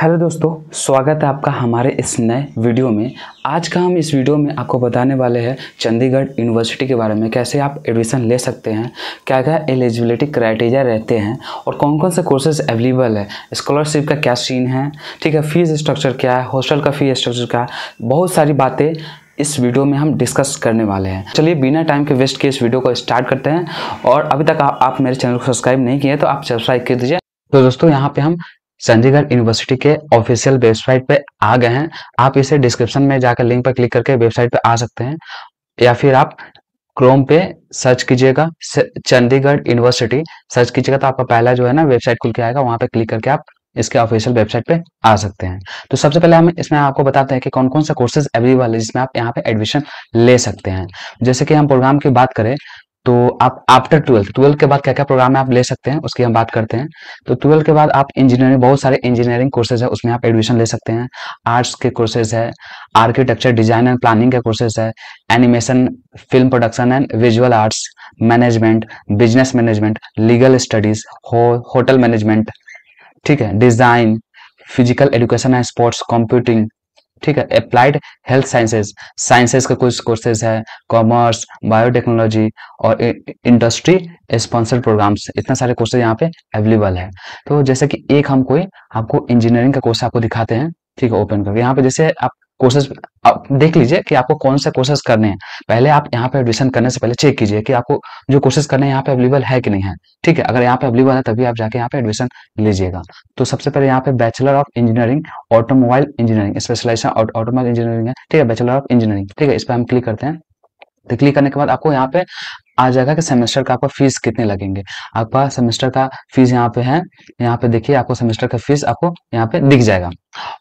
hello दोस्तों स्वागत है आपका हमारे इस नए वीडियो में आज का हम इस वीडियो में आपको बताने वाले हैं चंडीगढ़ यूनिवर्सिटी के बारे में कैसे आप एडमिशन ले सकते हैं क्या क्या एलिजिबिलिटी क्राइटेरिया रहते हैं और कौन कौन से कोर्सेज अवेलेबल है स्कॉलरशिप का क्या सीन है ठीक है फ़ीस स्ट्रक्चर क्या है हॉस्टल का फ़ीस स्ट्रक्चर क्या है बहुत सारी बातें इस वीडियो में हम डिस्कस करने वाले हैं चलिए बिना टाइम के वेस्ट किए इस वीडियो को स्टार्ट करते हैं और अभी तक आप, आप मेरे चैनल को सब्सक्राइब नहीं किए तो आप सब्सक्राइब कर दीजिए तो दोस्तों यहाँ पे हम चंडीगढ़ यूनिवर्सिटी के ऑफिशियल वेबसाइट पे आ गए हैं आप इसे डिस्क्रिप्शन में जाकर लिंक पर क्लिक करके वेबसाइट पे आ सकते हैं या फिर आप क्रोम पे सर्च कीजिएगा चंडीगढ़ यूनिवर्सिटी सर्च कीजिएगा तो आपका पहला जो है ना वेबसाइट खुल के आएगा वहां पे क्लिक करके आप इसके ऑफिशियल वेबसाइट पे आ सकते हैं तो सबसे पहले हम इसमें आपको बताते हैं कि कौन कौन सा कोर्सेज अवेलेबल है जिसमें आप यहाँ पे एडमिशन ले सकते हैं जैसे कि हम प्रोग्राम की बात करें तो आप आफ्टर ट्वेल्थ ट्वेल्थ के बाद क्या क्या प्रोग्राम है आप ले सकते हैं उसकी हम बात करते हैं तो ट्वेल्थ के बाद आप इंजीनियरिंग बहुत सारे इंजीनियरिंग कोर्सेज है उसमें आप एडमिशन ले सकते हैं आर्ट्स के कोर्सेज है आर्किटेक्चर डिजाइन एंड प्लानिंग के कोर्सेज है animation film production and visual arts management business management legal studies hotel management ठीक है design physical education and sports computing ठीक है अप्लाइड हेल्थ साइंसेज साइंसेज का कुछ कोर्सेज है कॉमर्स बायोटेक्नोलॉजी और इंडस्ट्री स्पॉन्सर्ड प्रोग्राम्स इतना सारे कोर्सेज यहाँ पे अवेलेबल है तो जैसे कि एक हम कोई आपको इंजीनियरिंग का कोर्स आपको दिखाते हैं ठीक है ओपन करके यहाँ पे जैसे आप कोर्सेज आप देख लीजिए कि आपको कौन से कोर्सेज करने हैं पहले आप यहाँ पे एडमिशन करने से पहले चेक कीजिए कि आपको जो कोर्सेज करने हैं यहाँ पे अवेलेबल है कि नहीं है ठीक है अगर यहाँ पे अवेलेबल है तभी आप जाके यहाँ पे एडमिशन लीजिएगा तो सबसे पहले यहाँ पे bachelor of engineering automobile engineering specialization automobile engineering है ठीक है बैचलर ऑफ इंजीनियरिंग ठीक है इस पर हम क्लिक करते हैं तो क्लिक करने के बाद आपको यहाँ पे आ जाएगा कि सेमेस्टर का आपका फीस कितने लगेंगे आपका सेमेस्टर का फीस यहाँ पे है यहाँ पे देखिए आपको सेमेस्टर का फीस आपको यहाँ पे दिख जाएगा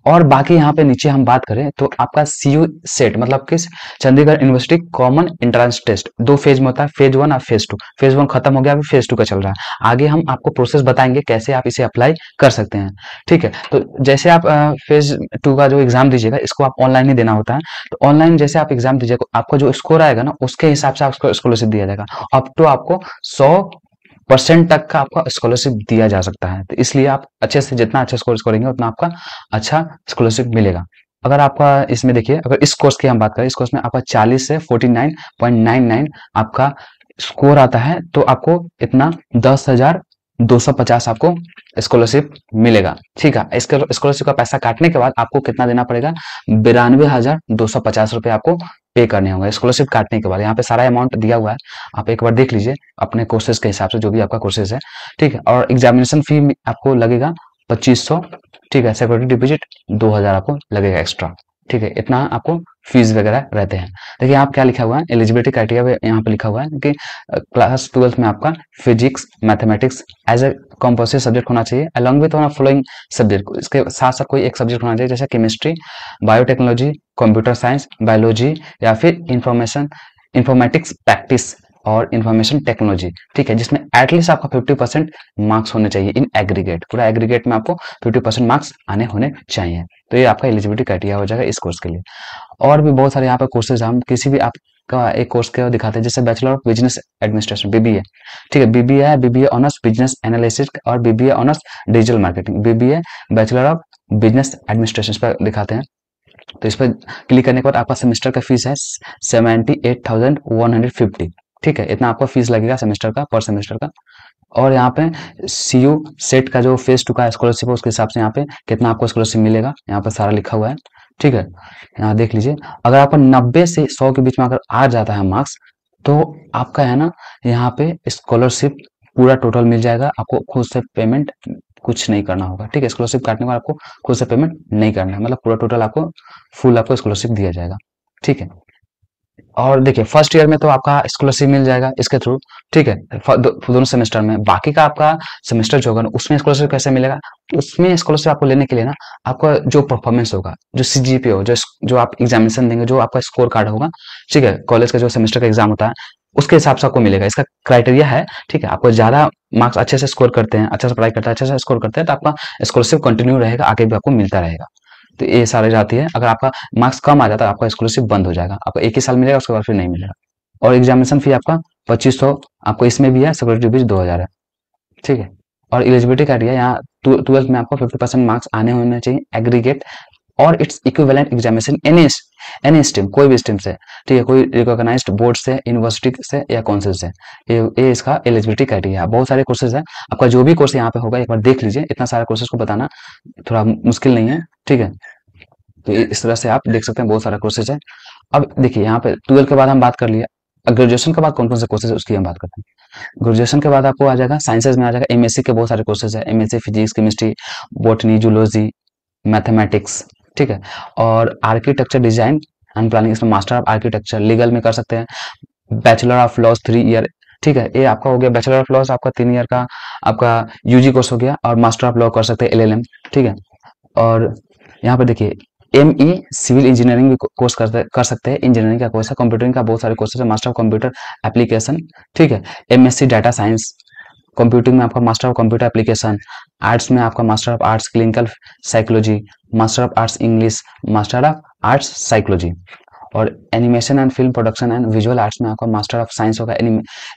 और बाकी यहाँ पे नीचे हम बात करें तो आपका सीयू सेट मतलब किस Chandigarh university common entrance test दो फेज में होता है फेज वन और फेज टू फेज वन खत्म हो गया अभी फेज टू का चल रहा है आगे हम आपको प्रोसेस बताएंगे कैसे आप इसे अप्लाई कर सकते हैं ठीक है तो जैसे आप फेज टू का जो एग्जाम दीजिएगा इसको आप ऑनलाइन ही देना होता है तो ऑनलाइन जैसे आप एग्जाम दीजिएगा आपका जो स्कोर आएगा ना उसके हिसाब से आपको स्कॉलरशिप दिया जाएगा अप टू आपको सौ परसेंट तक का आपका स्कॉलरशिप दिया जा सकता है तो इसलिए आप अच्छे से जितना अच्छा स्कोर करेंगे उतना आपका अच्छा स्कॉलरशिप मिलेगा अगर आपका इसमें देखिए अगर इस कोर्स की हम बात करें इस कोर्स में आपका 40 से 49.99 आपका स्कोर आता है तो आपको इतना दस हजार 250 आपको स्कॉलरशिप मिलेगा ठीक है स्कॉलरशिप का पैसा काटने के बाद आपको कितना देना पड़ेगा बिरानवे हजार दो सौ पचास रुपए आपको पे करने होंगे स्कॉलरशिप काटने के बाद यहाँ पे सारा अमाउंट दिया हुआ है आप एक बार देख लीजिए अपने कोर्सेज के हिसाब से जो भी आपका कोर्सेज है ठीक है और एग्जामिनेशन फी आपको लगेगा पच्चीस सौ ठीक है सेक्योरिटी डिपोजिट दो हजार आपको लगेगा एक्स्ट्रा ठीक है इतना आपको फीस वगैरह रहते हैं देखिए आप क्या लिखा हुआ है एलिजिबिलिटी क्राइटेरिया यहाँ पे लिखा हुआ है कि क्लास ट्वेल्थ में आपका physics mathematics as a composite subject होना चाहिए अलॉन्ग विथ फॉलोइंग सब्जेक्ट इसके साथ साथ कोई एक सब्जेक्ट होना चाहिए जैसे chemistry biotechnology computer science biology या फिर इंफॉर्मेशन इन्फॉर्मेटिक्स प्रैक्टिस और इन्फॉर्मेशन टेक्नोलॉजी ठीक है जिसमें एटलीस्ट आपका फिफ्टी परसेंट मार्क्स होने चाहिए इन एग्रीगेट पूरा एग्रीगेट में आपको फिफ्टी परसेंट मार्क्स आने होने चाहिए तो ये आपका एलिजिबिलिटी क्राइटेरिया हो जाएगा इस कोर्स के लिए और भी बहुत सारे यहाँ पे कोर्सेज हम किसी भी आप का एक कोर्स के दिखाते हैं जैसे bachelor of business administration BBA ठीक है BBA BBA honours business analysis और BBA honours digital marketing BBA bachelor of business administration पर दिखाते हैं तो इस पर क्लिक करने के बाद आपका सेमेस्टर का फीस है seventy eight thousand one hundred fifty ठीक है इतना आपका फीस लगेगा सेमेस्टर का पर सेमेस्टर का और यहाँ पे सी यू सेट का जो फेज टू का स्कॉलरशिप है उसके हिसाब से यहाँ पे कितना आपको स्कॉलरशिप मिलेगा यहाँ पर सारा लिखा हुआ है ठीक है यहाँ देख लीजिए अगर आपका नब्बे से सौ के बीच में अगर आ जाता है मार्क्स तो आपका है ना यहाँ पे स्कॉलरशिप पूरा टोटल मिल जाएगा आपको खुद से पेमेंट कुछ नहीं करना होगा ठीक है स्कॉलरशिप काटने के बाद आपको खुद से पेमेंट नहीं करना है मतलब पूरा टोटल आपको फुल आपको स्कॉलरशिप दिया जाएगा ठीक है और देखिए फर्स्ट ईयर में तो आपका स्कॉलरशिप मिल जाएगा इसके थ्रू ठीक है दो, दोनों सेमेस्टर में बाकी का आपका सेमेस्टर जो होगा ना उसमें स्कॉलरशिप कैसे मिलेगा उसमें स्कॉलरशिप आपको लेने के लिए ना आपका जो परफॉर्मेंस होगा जो सी जी पी हो जो जो आप एग्जामिनेशन देंगे जो आपका स्कोर कार्ड होगा ठीक है कॉलेज का जो सेमेस्टर का एग्जाम होता है उसके हिसाब से आपको मिलेगा इसका क्राइटेरिया है ठीक है आपको ज्यादा मार्क्स अच्छे से स्कोर करते हैं अच्छे से पढ़ाई करते हैं अच्छे से स्कोर करते हैं तो आपका स्कॉलरशिप कंटिन्यू रहेगा आगे भी आपको मिलता रहेगा तो ये सारी रहती है अगर आपका मार्क्स कम आ जाता है तो आपका स्कॉलरशिप बंद हो जाएगा आपको एक ही साल मिलेगा उसके बाद फिर नहीं मिलेगा और एग्जामिनेशन फी आपका पच्चीस सौ आपको इसमें भी है सिक्योरिटी फीस दो हज़ार है ठीक है और एलिजिबिलिटी क्राइटेरिया यहाँ ट्वेल्थ में आपको फिफ्टी परसेंट मार्क्स आने होने चाहिए एग्रीगेट और its equivalent examination any any stream कोई भी स्ट्रीम से ठीक है कोई रिकॉग्नाइज बोर्ड से यूनिवर्सिटी से या कौंसिल से ये, ये इसका एलिजिबिलिटी क्राइटेरिया बहुत सारे कोर्सेज है आपका जो भी कोर्स यहाँ पे होगा एक बार देख लीजिए इतना सारा कोर्सेज को बताना थोड़ा मुश्किल नहीं है ठीक है तो इस तरह से आप देख सकते हैं बहुत सारा कोर्सेज है अब देखिए यहाँ पे ट्वेल्व के बाद हम बात कर लिए ग्रेजुएशन के बाद कौन कौन से कोर्सेज उसकी हम बात करते हैं ग्रेजुएशन के बाद आपको आ जाएगा साइंसेज में आ जाएगा एमएससी के बहुत सारे कोर्सेज है MSc physics chemistry botany zoology mathematics ठीक है और आर्किटेक्चर डिजाइन एंड प्लानिंग इसमें मास्टर ऑफ आर्किटेक्चर लीगल में कर सकते हैं bachelor of laws three year ठीक है ये आपका हो गया बैचलर ऑफ लॉज आपका तीन ईयर का आपका यूजी कोर्स हो गया और मास्टर ऑफ लॉ कर सकते हैं एलएलएम ठीक है और यहाँ पर देखिए एम ई सिविल इंजीनियरिंग भी कोर्स कर सकते हैं इंजीनियरिंग का कोर्स है कंप्यूटरिंग का बहुत सारे कोर्सेस है मास्टर ऑफ कंप्यूटर एप्लीकेशन ठीक है M S C data science computing में आपका master of computer application arts में आपका master of arts clinical psychology master of arts English master of arts psychology और animation and film production and visual arts में आपका master of science होगा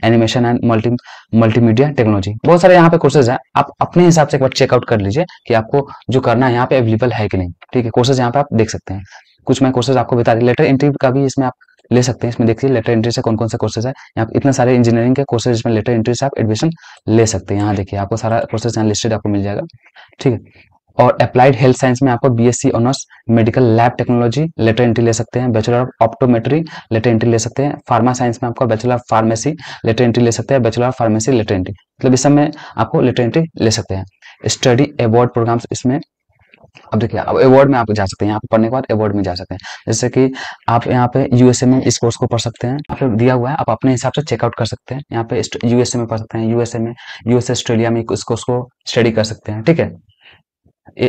animation and multi multimedia technology बहुत सारे यहाँ पे कोर्सेज है आप अपने हिसाब से एक बार चेकआउट कर लीजिए कि आपको जो करना है यहाँ पे अवेलेबल है कि नहीं ठीक है कोर्सेज यहाँ पे आप देख सकते हैं कुछ मैं कोर्सेज आपको बता दी लेटर एंट्री का भी इसमें आप ले सकते हैं इसमें देखिए लेटर एंट्री से कौन कौन से कोर्सेज है यहाँ इतने सारे इंजीनियरिंग के कोर्सेज इसमें लेटर एंट्री से आप एडमिशन ले सकते हैं यहाँ देखिए आपको सारा कोर्सेज यहाँ लिस्टेड आपको मिल जाएगा ठीक है और अप्लाइड हेल्थ साइंस में आपको BSc honours medical lab technology lateral entry ले सकते हैं bachelor of optometry lateral entry ले सकते हैं फार्मा साइंस में आपको bachelor of pharmacy lateral entry ले सकते हैं bachelor of pharmacy lateral entry मतलब इस सब आपको लेटर एंट्री ले सकते हैं स्टडी अवार्ड प्रोग्राम्स इसमें अब देखिए अब अवार्ड में आप जा सकते हैं यहाँ पे पढ़ने के बाद अवार्ड में जा सकते हैं जैसे कि आप यहाँ पे यूएसए में इस कोर्स को पढ़ सकते हैं आप दिया हुआ है आप अपने हिसाब से चेकआउट कर सकते हैं यहाँ पे यूएसए में पढ़ सकते हैं यूएसए में यूएसए ऑस्ट्रेलिया में इस कोर्स को स्टडी कर सकते हैं ठीक है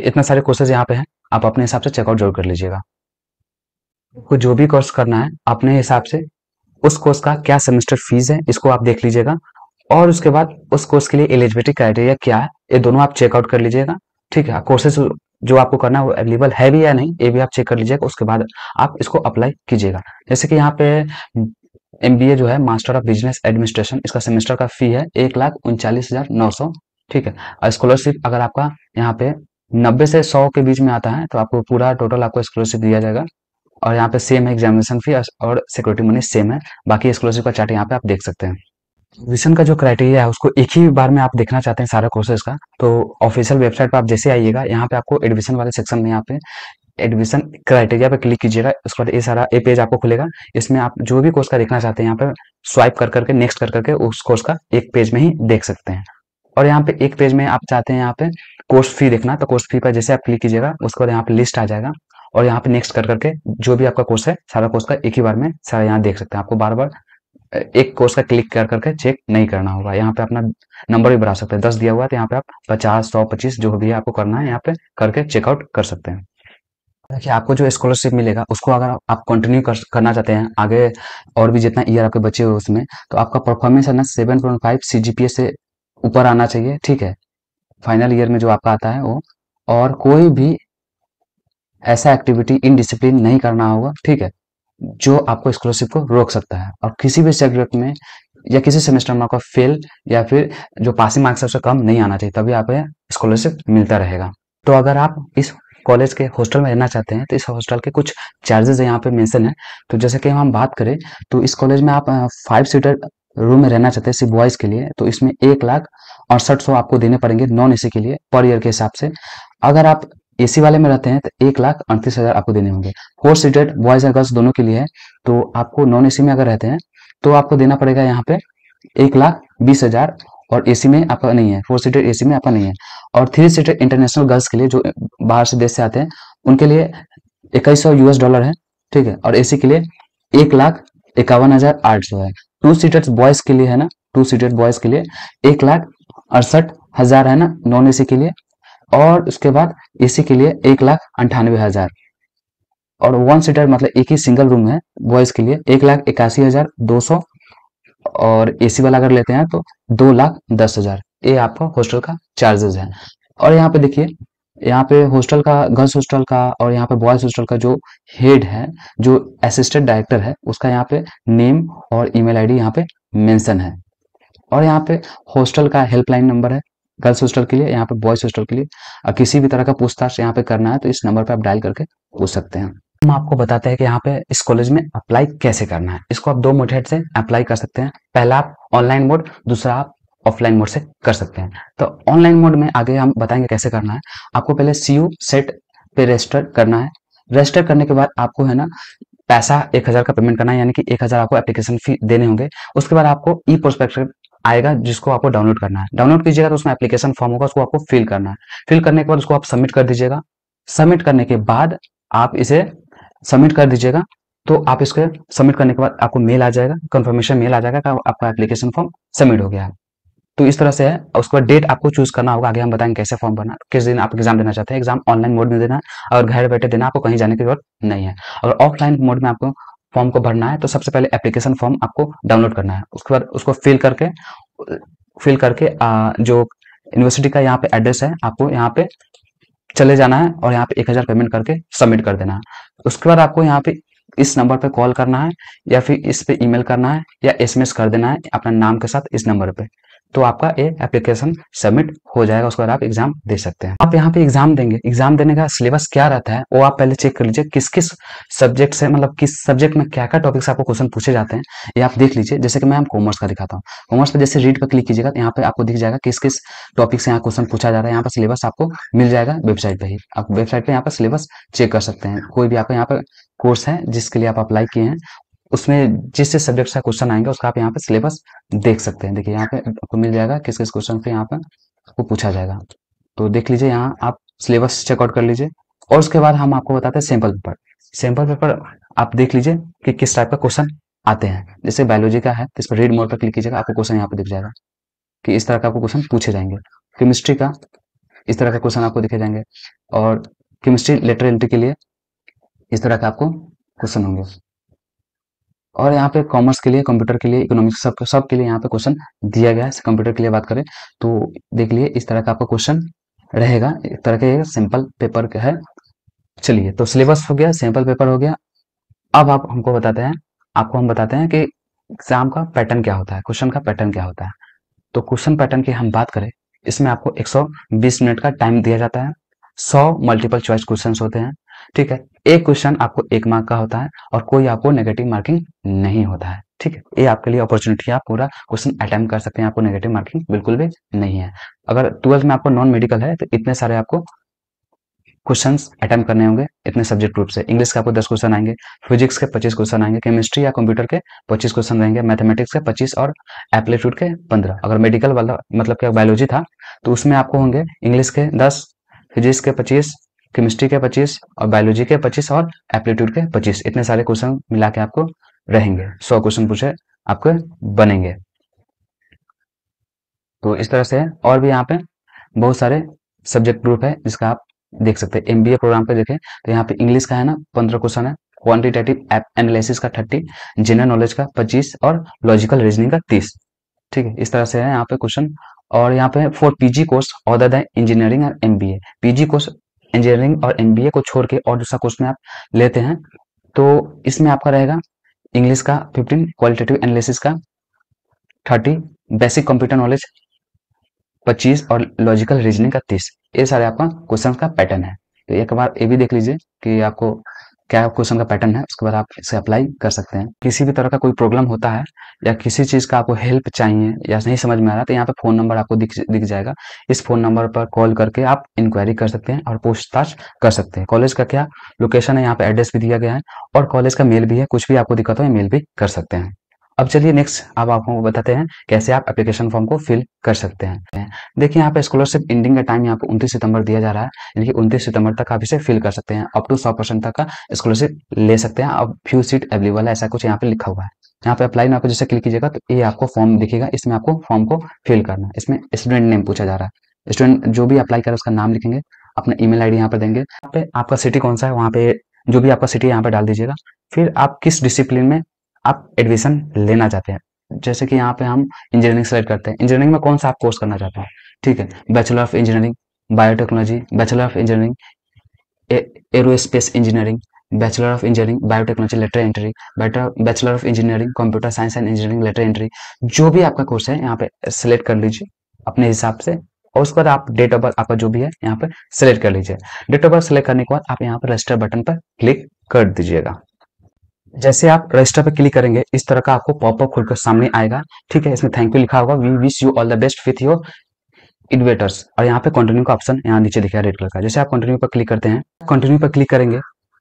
इतना सारे कोर्सेज यहाँ पे है आप अपने हिसाब से चेकआउट जरूर कर लीजिएगा को जो भी कोर्स करना है अपने हिसाब से उस कोर्स का क्या सेमेस्टर फीस है इसको आप देख लीजिएगा और उसके बाद उस कोर्स के लिए एलिजिबिलिटी क्राइटेरिया क्या है ये दोनों आप चेकआउट कर लीजिएगा ठीक है कोर्सेज जो आपको करना है वो अवेलेबल है भी या नहीं ये भी आप चेक कर लीजिएगा उसके बाद आप इसको अप्लाई कीजिएगा जैसे कि यहाँ पे एम जो है मास्टर ऑफ बिजनेस एडमिनिस्ट्रेशन इसका सेमेस्टर का फी है एक लाख उनचालीस हजार नौ सौ ठीक है और स्कॉलरशिप अगर आपका यहाँ पे नब्बे से सौ के बीच में आता है तो आपको पूरा टोटल आपको स्कॉलरशिप दिया जाएगा और यहाँ पे सेम है एग्जामिनेशन फी और सिक्योरिटी मनी सेम है बाकी स्कॉलरशिप का चार्ट यहाँ पे आप देख सकते हैं विजन का जो क्राइटेरिया है उसको एक ही बार में आप देखना चाहते हैं सारा कोर्सेज का तो ऑफिशियल वेबसाइट पर आप जैसे आइएगा यहाँ पे आपको एडमिशन वाले सेक्शन में यहाँ पे एडमिशन क्राइटेरिया पे क्लिक कीजिएगा उसके बाद ये सारा ए पेज आपको खुलेगा इसमें आप जो भी कोर्स का देखना चाहते हैं यहाँ पे स्वाइप कर करके नेक्स्ट कर करके उस कोर्स का एक पेज में ही देख सकते हैं और यहाँ पे एक पेज में आप चाहते हैं यहाँ पे कोर्स फी देखना तो कोर्स फी पर जैसे आप क्लिक कीजिएगा उसके बाद यहाँ पे लिस्ट आ जाएगा और यहाँ पे नेक्स्ट कर करके जो भी आपका कोर्स है सारा कोर्स का एक ही बार में सारा यहाँ देख सकते हैं आपको बार बार एक कोर्स का क्लिक कर करके चेक नहीं करना होगा यहाँ पे अपना नंबर भी बढ़ा सकते हैं दस दिया हुआ तो यहाँ पे आप पचास सौ पच्चीस जो भी आपको करना है यहाँ पे करके चेकआउट कर सकते हैं देखिए आपको जो स्कॉलरशिप मिलेगा उसको अगर आप कंटिन्यू कर, करना चाहते हैं आगे और भी जितना ईयर आपके बचे हुए उसमें तो आपका परफॉर्मेंस है ना सेवन पॉइंट फाइव सी से ऊपर आना चाहिए ठीक है फाइनल ईयर में जो आपका आता है वो और कोई भी ऐसा एक्टिविटी इनडिसिप्लिन नहीं करना होगा ठीक है जो आपको स्कॉलरशिप को रोक सकता है और किसी भी सब्जेक्ट में या किसी सेमेस्टर में आपका फेल या फिर जो पासिंग मार्क्स सबसे कम नहीं आना चाहिए तभी आपको स्कॉलरशिप मिलता रहेगा तो अगर आप इस कॉलेज के हॉस्टल में रहना चाहते हैं तो इस हॉस्टल के कुछ चार्जेस यहाँ पे मेंशन है तो जैसे कि हम बात करें तो इस कॉलेज में आप फाइव सीटर रूम में रहना चाहते हैं सिर्फ बॉयज़ के लिए तो इसमें एक लाख अड़सठ सौ आपको देने पड़ेंगे नॉन ए के लिए पर ईयर के हिसाब से अगर आप एसी वाले में रहते हैं तो एक लाख अड़तीस हजार आपको देने होंगे four seated boys and girls दोनों के लिए है तो आपको नॉन एसी में अगर रहते हैं तो आपको देना पड़ेगा यहाँ पे एक लाख बीस हजार और एसी में आपका नहीं है फोर सीटेड एसी में आपका नहीं है और थ्री सीटेड इंटरनेशनल गर्ल्स के लिए जो बाहर से देश से आते हैं उनके लिए इक्कीस सौ यूएस डॉलर है ठीक है और एसी के लिए एक लाख इक्यावन हजार आठ सौ है टू सीटेड बॉयज के लिए है ना टू सीटेड बॉयज के लिए एक लाख अड़सठ हजार है ना नॉन एसी के लिए और उसके बाद एसी के लिए एक लाख अंठानवे हजार और वन सीटर मतलब एक ही सिंगल रूम है बॉयज के लिए एक लाख इक्यासी हजार दो सौ और एसी वाला अगर लेते हैं तो दो लाख दस हजार ये आपका हॉस्टल का चार्जेस है और यहाँ पे देखिए यहाँ पे हॉस्टल का गर्ल्स हॉस्टल का और यहाँ पे बॉयज हॉस्टल का जो हेड है जो असिस्टेंट डायरेक्टर है उसका यहाँ पे नेम और ईमेल आईडी यहाँ पे मेंशन है और यहाँ पे हॉस्टल का हेल्पलाइन नंबर है गर्ल्स हॉस्टल के लिए यहाँ पे बॉयज हॉस्टल के लिए और किसी भी तरह का पूछताछ यहाँ पे करना है तो इस नंबर पे आप डायल करके पूछ सकते हैं हम आपको बताते हैं कि यहाँ पे इस कॉलेज में अप्लाई कैसे करना है इसको आप दो मेथड से अप्लाई कर सकते हैं पहला आप ऑनलाइन मोड दूसरा आप ऑफलाइन मोड से कर सकते हैं तो ऑनलाइन मोड में आगे हम बताएंगे कैसे करना है आपको पहले सी सेट पे रजिस्टर करना है रजिस्टर करने के बाद आपको है ना पैसा एक हजार का पेमेंट करना है यानी कि एक हजार आपको एप्लीकेशन फी देने होंगे उसके बाद आपको ई प्रोस्पेक्ट आएगा जिसको आपको डाउनलोड करना है डाउनलोड कीजिएगा तो उसमें एप्लीकेशन फॉर्म होगा उसको आपको फिल करना है फिल करने के बाद उसको आप सबमिट कर दीजिएगा सबमिट करने के बाद आप इसे सबमिट कर दीजिएगा तो आप इसके सबमिट करने के बाद आपको मेल आ जाएगा कंफर्मेशन मेल आ जाएगा कि आपका एप्लीकेशन फॉर्म सबमिट हो गया है तो इस तरह से है उसके बाद डेट आपको चूज करना होगा आगे हम बताएंगे कैसे फॉर्म भरना किस दिन आप एग्जाम देना चाहते हैं एग्जाम ऑनलाइन मोड में देना है और घर बैठे देना आपको कहीं जाने की जरूरत नहीं है और ऑफलाइन मोड में आपको फॉर्म को भरना है तो सबसे पहले एप्लीकेशन फॉर्म आपको डाउनलोड करना है उसके बाद उसको फिल करके फिल करके आ, जो यूनिवर्सिटी का यहाँ पे एड्रेस है आपको यहाँ पे चले जाना है और यहाँ पे एक हज़ार पेमेंट करके सबमिट कर देना है उसके बाद आपको यहाँ पे इस नंबर पे कॉल करना है या फिर इस पे ईमेल करना है या एसएमएस कर देना है अपना नाम के साथ इस नंबर पे तो आपका ये एप्लीकेशन सबमिट हो जाएगा उसके बाद आप एग्जाम दे सकते हैं आप यहाँ पे एग्जाम देंगे एग्जाम देने का सिलेबस क्या रहता है वो आप पहले चेक कर लीजिए किस किस सब्जेक्ट से मतलब किस सब्जेक्ट में क्या क्या टॉपिक से आपको क्वेश्चन पूछे जाते हैं ये आप देख लीजिए जैसे कि मैं आप कॉमर्स का दिखाता हूँ कॉमर्स पर जैसे रीड पर क्लिक कीजिएगा तो यहाँ पे आपको दिख जाएगा किस किस टॉपिक से यहाँ क्वेश्चन पूछा जा रहा है यहाँ पर सिलेबस आपको मिल जाएगा वेबसाइट पर ही आप वेबसाइट पर यहाँ पर सिलेबस चेक कर सकते हैं कोई भी आपको यहाँ पर कोर्स है जिसके लिए आप अप्लाई किए हैं उसमें जिस जिस सब्जेक्ट का क्वेश्चन आएंगे उसका आप यहाँ पे सिलेबस देख सकते हैं देखिए यहाँ पे आपको मिल जाएगा किस किस क्वेश्चन पे यहाँ पे आपको पूछा जाएगा तो देख लीजिए यहाँ आप सिलेबस चेकआउट कर लीजिए और उसके बाद हम आपको बताते हैं सैंपल पेपर सैंपल पेपर आप देख लीजिए कि किस टाइप का क्वेश्चन आते हैं जैसे बायोलॉजी का है इस पर रीड मोड पर क्लिक कीजिएगा आपको क्वेश्चन यहाँ पे दिख जाएगा कि इस तरह का आपको क्वेश्चन पूछे जाएंगे केमिस्ट्री का इस तरह का क्वेश्चन आपको दिखे जाएंगे और केमिस्ट्री लेटर एंट्री के लिए इस तरह का आपको क्वेश्चन होंगे और यहाँ पे कॉमर्स के लिए कंप्यूटर के लिए इकोनॉमिक्स सब सब के लिए यहाँ पे क्वेश्चन दिया गया है कंप्यूटर के लिए बात करें तो देख लिए इस तरह का आपका क्वेश्चन रहेगा एक तरह का सिंपल पेपर है चलिए तो सिलेबस हो गया सिंपल पेपर हो गया अब आप हमको बताते हैं आपको हम बताते हैं कि एग्जाम का पैटर्न क्या होता है क्वेश्चन का पैटर्न क्या होता है तो क्वेश्चन पैटर्न की हम बात करें इसमें आपको 120 मिनट का टाइम दिया जाता है 100 मल्टीपल चॉइस क्वेश्चंस होते हैं ठीक है एक क्वेश्चन आपको एक मार्क का होता है और कोई आपको नेगेटिव मार्किंग नहीं होता है ठीक है ये आपके लिए अपॉर्चुनिटी है आप पूरा क्वेश्चन अटेम्प्ट कर सकते हैं आपको नेगेटिव मार्किंग बिल्कुल भी नहीं है अगर ट्वेल्थ में आपको नॉन मेडिकल है तो इतने सारे आपको क्वेश्चन अटेम्प्ट करने होंगे इतने सब्जेक्ट ग्रुप से इंग्लिश के आपको दस क्वेश्चन आएंगे फिजिक्स के पच्चीस क्वेश्चन आएंगे केमिस्ट्री या कंप्यूटर के पच्चीस क्वेश्चन रहेंगे मैथमेटिक्स के पच्चीस और एप्लीट्यूड के पंद्रह अगर मेडिकल वाला मतलब क्या बायोलॉजी था तो उसमें आपको होंगे इंग्लिश के दस फिजिक्स के पच्चीस केमिस्ट्री के पच्चीस और बायोलॉजी के पच्चीस और एप्लीट्यूड के पच्चीस इतने सारे क्वेश्चन मिला के आपको रहेंगे सौ क्वेश्चन पूछे आपके बनेंगे तो इस तरह से और भी यहाँ पे बहुत सारे सब्जेक्ट ग्रुप है जिसका आप देख सकते हैं एमबीए प्रोग्राम पे देखें तो यहाँ पे इंग्लिश का है ना पंद्रह क्वेश्चन है क्वांटिटेटिव एनालिसिस का थर्टी जनरल नॉलेज का पच्चीस और लॉजिकल रीजनिंग का तीस ठीक है इस तरह से है यहाँ पे क्वेश्चन और यहाँ पे for PG course other than engineering and MBA PG course engineering और एम को छोड़ के और दूसरा क्वेश्चन आप लेते हैं तो इसमें आपका रहेगा इंग्लिश का फिफ्टीन क्वालिटेटिव एनालिसिस का थर्टी बेसिक कंप्यूटर नॉलेज पच्चीस और लॉजिकल रीजनिंग का तीस ये सारे आपका क्वेश्चन का पैटर्न है तो एक बार ये भी देख लीजिए कि आपको क्या क्वेश्चन का पैटर्न है उसके बाद आप इसे अप्लाई कर सकते हैं किसी भी तरह का कोई प्रॉब्लम होता है या किसी चीज़ का आपको हेल्प चाहिए या नहीं समझ में आ रहा तो यहाँ पे फ़ोन नंबर आपको दिख दिख जाएगा इस फ़ोन नंबर पर कॉल करके आप इंक्वायरी कर सकते हैं और पूछताछ कर सकते हैं कॉलेज का क्या लोकेशन है यहाँ पे एड्रेस भी दिया गया है और कॉलेज का मेल भी है कुछ भी आपको दिक्कत हो मेल भी कर सकते हैं अब चलिए नेक्स्ट अब आपको बताते हैं कैसे आप एप्लीकेशन फॉर्म को फिल कर सकते हैं देखिए यहाँ पे स्कॉलरशिप एंडिंग का टाइम यहाँ पे उनतीस सितंबर दिया जा रहा है यानी कि उनतीस सितंबर तक आप इसे फिल कर सकते हैं अप टू सौ परसेंट तक का स्कॉलरशिप ले सकते हैं अब फ्यू सीट अवेलेबल है ऐसा कुछ यहाँ पे लिखा हुआ है यहाँ पे अप्लाई नाउ को जैसे क्लिक कीजिएगा तो ये आपको फॉर्म दिखेगा इसमें आपको फॉर्म को फिल करना है इसमें स्टूडेंट नेम पूछा जा रहा है स्टूडेंट जो भी अप्लाई करे उसका नाम लिखेंगे अपना ईमेल आईडी यहाँ पर देंगे पे आपका सिटी कौन सा है वहाँ पे जो भी आपका सिटी यहाँ पे डाल दीजिएगा फिर आप किस डिसिप्लिन में आप एडमिशन लेना चाहते हैं जैसे कि यहाँ पे हम इंजीनियरिंग सेलेक्ट करते हैं इंजीनियरिंग में कौन सा आप कोर्स करना चाहते हैं ठीक है bachelor of engineering biotechnology bachelor of engineering aerospace engineering bachelor of engineering biotechnology lateral entry bachelor of engineering computer science and engineering lateral entry जो भी आपका कोर्स है यहाँ पे सेलेक्ट कर लीजिए अपने हिसाब से और उसके बाद आप डेट ऑफ बर्थ आपका जो भी है यहाँ पे सेलेक्ट कर लीजिए डेट ऑफ बर्थ सेलेक्ट करने के बाद आप यहाँ पर रजिस्टर बटन पर क्लिक कर दीजिएगा जैसे आप रजिस्टर पर क्लिक करेंगे इस तरह का आपको पॉपअप खुलकर सामने आएगा ठीक है इसमें थैंक यू लिखा होगा we wish you all the best with your endeavours और यहाँ पे कंटिन्यू का ऑप्शन यहाँ नीचे दिखा रेड कलर का जैसे आप कंटिन्यू पर क्लिक करते हैं कंटिन्यू पर क्लिक करेंगे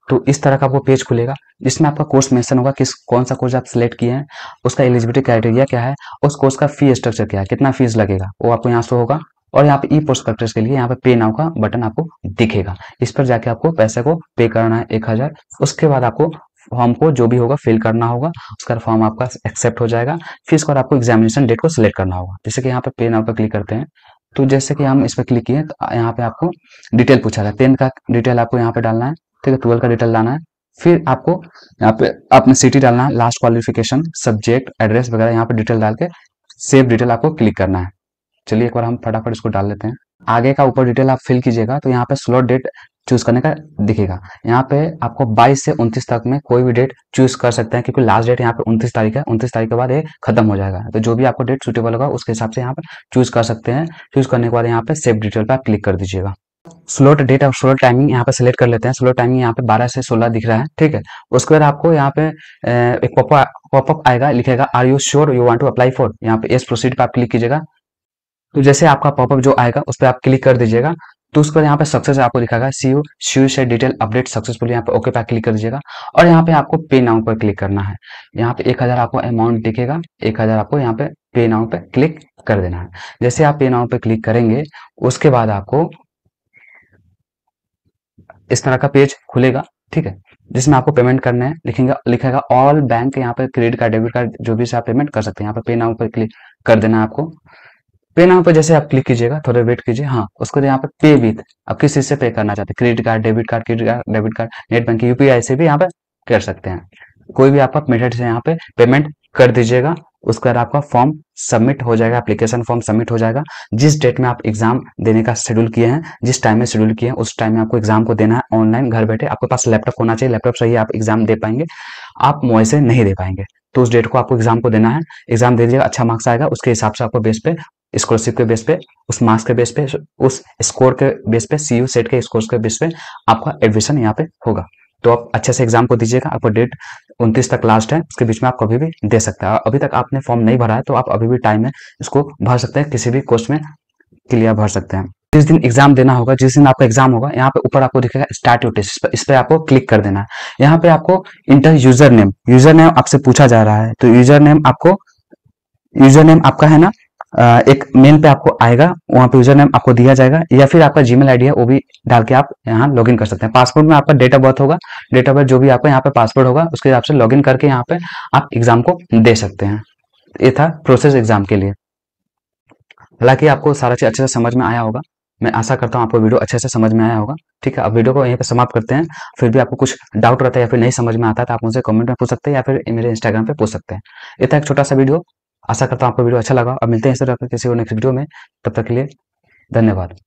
तो इस तरह का आपको पेज खुलेगा जिसमें आपका कोर्स मेंशन होगा किस कौन सा कोर्स आप सिलेक्ट किए हैं उसका एलिजिबिलिटी क्राइटेरिया क्या है उस कोर्स का फी स्ट्रक्चर क्या है कितना फीस लगेगा वो आपको यहाँ से होगा और यहाँ पे ई प्रोस्पेक्टर्स के लिए यहाँ पे पे नाउ का बटन आपको दिखेगा इस पर जाके आपको पैसे को पे करना है एक हजार उसके बाद आपको फॉर्म को जो भी होगा फिल करना होगा उसका फॉर्म आपका एक्सेप्ट हो जाएगा फिर इसके बाद आपको एग्जामिनेशन डेट को सिलेक्ट करना होगा जैसे कि यहाँ पे पे नाउ का क्लिक करते हैं तो जैसे कि हम इस पर क्लिक किए तो यहाँ पे आपको डिटेल पूछा गया पेन का डिटेल आपको यहाँ पे डालना है ठीक है ट्वेल्व का डिटेल डालना है फिर आपको यहाँ पे आपने सिटी डालना है लास्ट क्वालिफिकेशन सब्जेक्ट एड्रेस वगैरह यहाँ पे डिटेल डाल के सेव डिटेल आपको क्लिक करना है चलिए एक बार हम फटाफट इसको डाल लेते हैं आगे का ऊपर डिटेल आप फिल कीजिएगा तो यहाँ पे स्लॉट डेट चूज करने का दिखेगा यहाँ पे आपको 22 से 29 तक में कोई भी डेट चूज कर सकते हैं क्योंकि लास्ट डेट यहाँ पे 29 तारीख है 29 तारीख के बाद ये खत्म हो जाएगा तो जो भी आपको डेट सुटेबल होगा उसके हिसाब से यहाँ पर चूज कर सकते हैं चूज करने के बाद यहाँ पे सेव डिटेल पर आप क्लिक कर दीजिएगा स्लोट डेट और स्लोट टाइमिंग यहाँ पे सिलेक्ट कर लेते हैं स्लोट टाइमिंग यहाँ पे 12 से 16 दिख रहा है ठीक है उसके बाद आपको यहाँ पे एक पॉपअप आएगा लिखेगा are you sure you want to apply for यहाँ पे इस प्रोसीड पे आप क्लिक कीजिएगा तो जैसे आपका पॉपअप जो आएगा उस पर आप क्लिक कर दीजिएगा तो उसके बाद यहाँ पे सक्सेस आपको दिखाएगा सी यू सी से डिटेल अपडेट सक्सेसफुल यहाँ पे ओके पे क्लिक कर दीजिएगा और यहाँ पे आपको पे नाउ पर क्लिक करना है यहाँ पे एक हज़ार आपको अमाउंट दिखेगा एक हज़ार आपको यहाँ पे पे नाउ पे क्लिक कर देना है जैसे आप पे नाउ पे क्लिक करेंगे उसके बाद आपको इस तरह का पेज खुलेगा ठीक है जिसमें आपको पेमेंट करना है लिखेगा लिखेगा ऑल बैंक यहाँ पर क्रेडिट कार्ड डेबिट कार्ड जो भी से आप पेमेंट कर सकते हैं यहाँ पर पे नाउ पर क्लिक कर देना आपको पे नाउ पर जैसे आप क्लिक कीजिएगा थोड़ा वेट कीजिए हाँ उसको यहाँ पर पे विथ आप किस चीज से पे करना चाहते हैं credit card debit card credit card debit card net banking UPI से भी यहाँ पर कर सकते हैं कोई भी आप मेथड से यहाँ पे पेमेंट कर दीजिएगा उसके बाद आपका फॉर्म सबमिट हो जाएगा एप्लीकेशन फॉर्म सबमिट हो जाएगा जिस डेट में आप एग्जाम देने का शेड्यूल किए हैं जिस टाइम में शेड्यूल किए हैं उस टाइम में आपको एग्जाम को देना है ऑनलाइन घर बैठे आपके पास लैपटॉप होना चाहिए लैपटॉप से ही आप एग्जाम दे पाएंगे आप मोबाइल से नहीं दे पाएंगे तो उस डेट को आपको एग्जाम को देना है एग्जाम दे दीजिएगा अच्छा मार्क्स आएगा उसके हिसाब से आपको बेस पे स्कॉलरशिप के बेस पे उस मार्क्स के बेस पे उस स्कोर के बेस पे सी सेट के स्कोर के बेस पे आपका एडमिशन यहाँ पे होगा तो आप अच्छे से एग्जाम को दीजिएगा आपको डेट उनतीस तक लास्ट है उसके बीच में आप कभी भी दे सकते हैं अभी तक आपने फॉर्म नहीं भरा है तो आप अभी भी टाइम है इसको भर सकते हैं किसी भी कोर्स में क्लियर भर सकते हैं जिस दिन एग्जाम देना होगा जिस दिन आपका एग्जाम होगा यहाँ पे ऊपर आपको दिखेगा स्टार्ट योर इस पर आपको क्लिक कर देना है यहाँ पे आपको enter user name user name आपसे पूछा जा रहा है तो यूजर नेम आपको यूजर नेम आपका है ना एक मेल पे आपको आएगा वहां पे यूजर नेम आपको दिया जाएगा या फिर आपका जीमेल आईडी है वो भी डाल के आप यहाँ लॉग इन कर सकते हैं पासपोर्ट में आपका डेट ऑफ बर्थ होगा डेट ऑफ बर्थ जो भी आपका यहाँ पे पासपोर्ट होगा उसके हिसाब से लॉग करके यहाँ पे आप एग्जाम को दे सकते हैं ये था प्रोसेस एग्जाम के लिए हालांकि आपको सारा चीज अच्छे से समझ में आया होगा मैं आशा करता हूँ आपको वीडियो अच्छे से समझ में आया होगा ठीक है अब वीडियो को यहीं पे समाप्त करते हैं फिर भी आपको कुछ डाउट रहता है या फिर नहीं समझ में आता है तो आप मुझे कमेंट में पूछ सकते हैं या फिर मेरे इंस्टाग्राम पे पूछ सकते हैं इतना एक छोटा सा वीडियो आशा करता हूँ आपको वीडियो अच्छा लगा अब मिलते हैं किसी और नेक्स्ट वीडियो में तब तक के लिए धन्यवाद